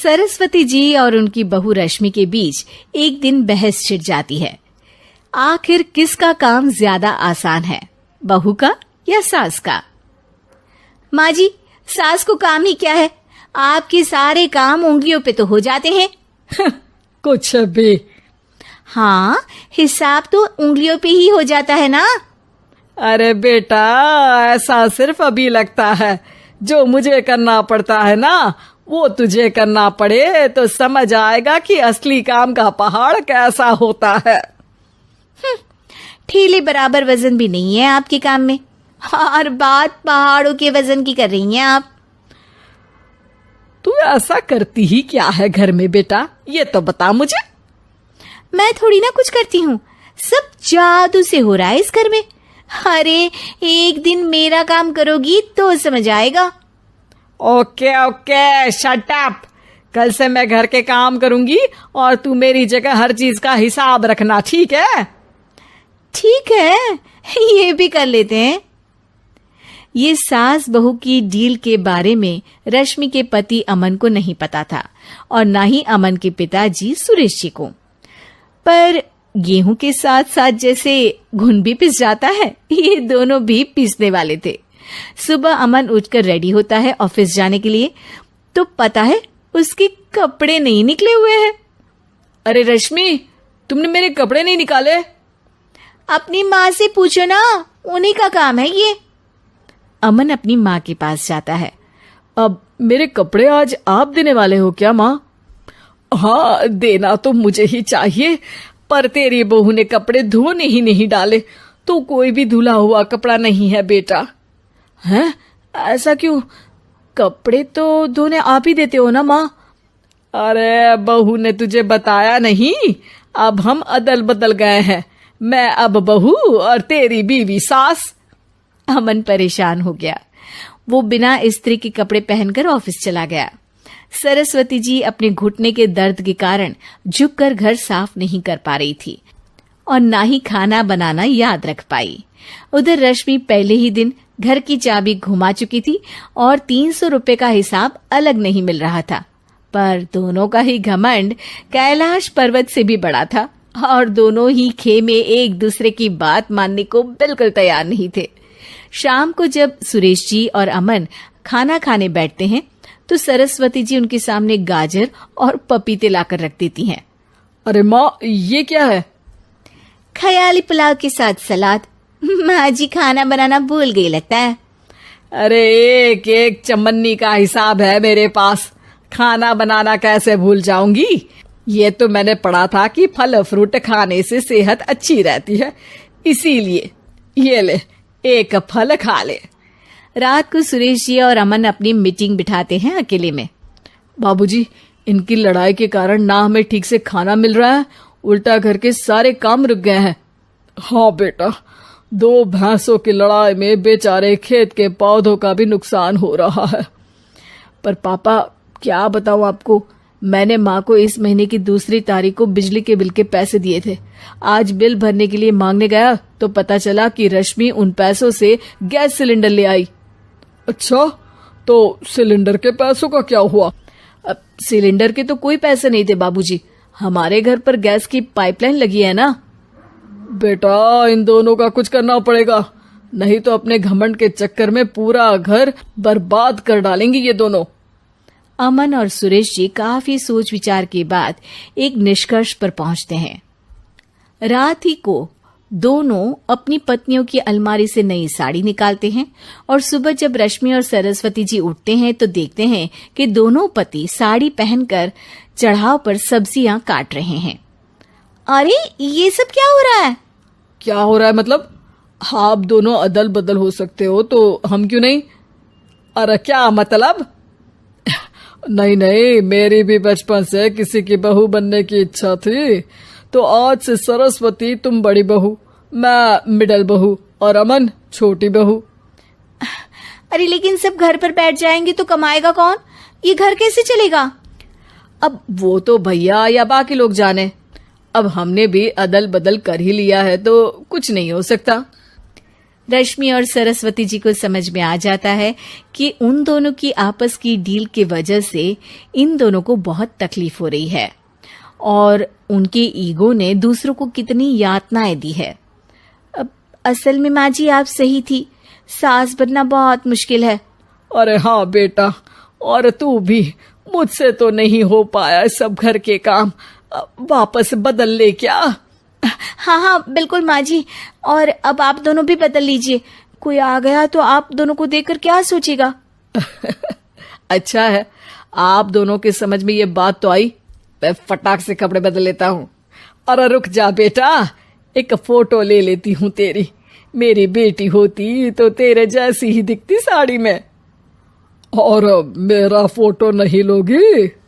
सरस्वती जी और उनकी बहु रश्मि के बीच एक दिन बहस छिड़ जाती है आखिर किसका काम ज्यादा आसान है बहू का या सास का माँ जी सास को काम ही क्या है आपके सारे काम उंगलियों पे तो हो जाते हैं कुछ भी हाँ हिसाब तो उंगलियों पे ही हो जाता है ना अरे बेटा ऐसा सिर्फ अभी लगता है जो मुझे करना पड़ता है ना वो तुझे करना पड़े तो समझ आएगा कि असली काम का पहाड़ कैसा होता है हम्म, ठेले बराबर वजन भी नहीं है आपके काम में हर बात पहाड़ों के वजन की कर रही हैं आप तू ऐसा करती ही क्या है घर में बेटा ये तो बता मुझे मैं थोड़ी ना कुछ करती हूँ सब जादू से हो रहा है इस घर में अरे एक दिन मेरा काम करोगी तो समझ आएगा ओके ओके शट अप कल से मैं घर के काम करूंगी और तू मेरी जगह हर चीज का हिसाब रखना ठीक है ठीक है ये भी कर लेते हैं ये सास बहू की डील के बारे में रश्मि के पति अमन को नहीं पता था और ना ही अमन के पिताजी सुरेश जी को पर गेहूं के साथ साथ जैसे घुन भी पिस जाता है ये दोनों भी पीसने वाले थे सुबह अमन उठकर रेडी होता है ऑफिस जाने के लिए तो पता है उसके कपड़े नहीं निकले हुए हैं अरे रश्मि तुमने मेरे कपड़े नहीं निकाले अपनी माँ से पूछो ना उन्हीं का काम है ये अमन अपनी माँ के पास जाता है अब मेरे कपड़े आज आप देने वाले हो क्या माँ हाँ देना तो मुझे ही चाहिए पर तेरी बहू ने कपड़े धोने ही नहीं डाले तो कोई भी धुला हुआ कपड़ा नहीं है बेटा हैं ऐसा क्यों कपड़े तो धोने आप ही देते हो ना माँ अरे बहू ने तुझे बताया नहीं अब हम अदल बदल गए हैं मैं अब बहू और तेरी बीवी सास अमन परेशान हो गया वो बिना स्त्री के कपड़े पहनकर ऑफिस चला गया सरस्वती जी अपने घुटने के दर्द के कारण झुककर घर साफ नहीं कर पा रही थी और ना ही खाना बनाना याद रख पाई उधर रश्मि पहले ही दिन घर की चाबी घुमा चुकी थी और तीन सौ रुपये का हिसाब अलग नहीं मिल रहा था पर दोनों का ही घमंड कैलाश पर्वत से भी बड़ा था और दोनों ही खेमे एक दूसरे की बात मानने को बिल्कुल तैयार नहीं थे शाम को जब सुरेश जी और अमन खाना खाने बैठते हैं तो सरस्वती जी उनके सामने गाजर और पपीते लाकर रख देती हैं अरे माँ ये क्या है खयाली पुलाव के साथ सलाद माँ जी खाना बनाना भूल गई लगता है अरे एक एक चमन्नी का हिसाब है मेरे पास खाना बनाना कैसे भूल जाऊंगी ये तो मैंने पढ़ा था कि फल फ्रूट खाने से सेहत अच्छी रहती है इसीलिए ये ले एक फल खा ले रात को सुरेश जी और अमन अपनी मीटिंग बिठाते हैं अकेले में बाबूजी इनकी लड़ाई के कारण ना हमें ठीक से खाना मिल रहा है उल्टा घर के सारे काम रुक गए हैं हाँ बेटा दो भैंसों की लड़ाई में बेचारे खेत के पौधों का भी नुकसान हो रहा है पर पापा क्या बताऊं आपको मैंने माँ को इस महीने की दूसरी तारीख को बिजली के बिल के पैसे दिए थे आज बिल भरने के लिए मांगने गया तो पता चला कि रश्मि उन पैसों से गैस सिलेंडर ले आई अच्छा तो सिलेंडर के पैसों का क्या हुआ अब सिलेंडर के तो कोई पैसे नहीं थे बाबूजी हमारे घर पर गैस की पाइपलाइन लगी है ना बेटा इन दोनों का कुछ करना पड़ेगा नहीं तो अपने घमंड के चक्कर में पूरा घर बर्बाद कर डालेंगी ये दोनों अमन और सुरेश जी काफी सोच विचार के बाद एक निष्कर्ष पर पहुंचते हैं रात ही को दोनों अपनी पत्नियों की अलमारी से नई साड़ी निकालते हैं और सुबह जब रश्मि और सरस्वती जी उठते हैं तो देखते हैं कि दोनों पति साड़ी पहनकर चढ़ाव पर सब्जियां काट रहे हैं अरे ये सब क्या हो रहा है क्या हो रहा है मतलब आप दोनों अदल बदल हो सकते हो तो हम क्यों नहीं अरे क्या मतलब नहीं नहीं मेरी भी बचपन से किसी की बहू बनने की इच्छा थी तो आज से सरस्वती तुम बड़ी बहू मैं मिडल बहू और अमन छोटी बहू अरे लेकिन सब घर पर बैठ जाएंगे तो कमाएगा कौन ये घर कैसे चलेगा अब वो तो भैया या बाकी लोग जाने अब हमने भी अदल बदल कर ही लिया है तो कुछ नहीं हो सकता रश्मि और सरस्वती जी को समझ में आ जाता है कि उन दोनों की आपस की डील की वजह से इन दोनों को बहुत तकलीफ हो रही है और उनके ईगो ने दूसरों को कितनी यातनाएं दी है अब असल में माँ जी आप सही थी सास बनना बहुत मुश्किल है अरे हाँ बेटा और तू भी मुझसे तो नहीं हो पाया सब घर के काम वापस बदल ले क्या हाँ हाँ बिल्कुल माँ जी और अब आप दोनों भी बदल लीजिए कोई आ गया तो आप दोनों को देखकर क्या सोचेगा अच्छा है आप दोनों के समझ में ये बात तो आई मैं फटाक से कपड़े बदल लेता हूँ अरे रुक जा बेटा एक फोटो ले लेती हूँ तेरी मेरी बेटी होती तो तेरे जैसी ही दिखती साड़ी में और मेरा फोटो नहीं लोगी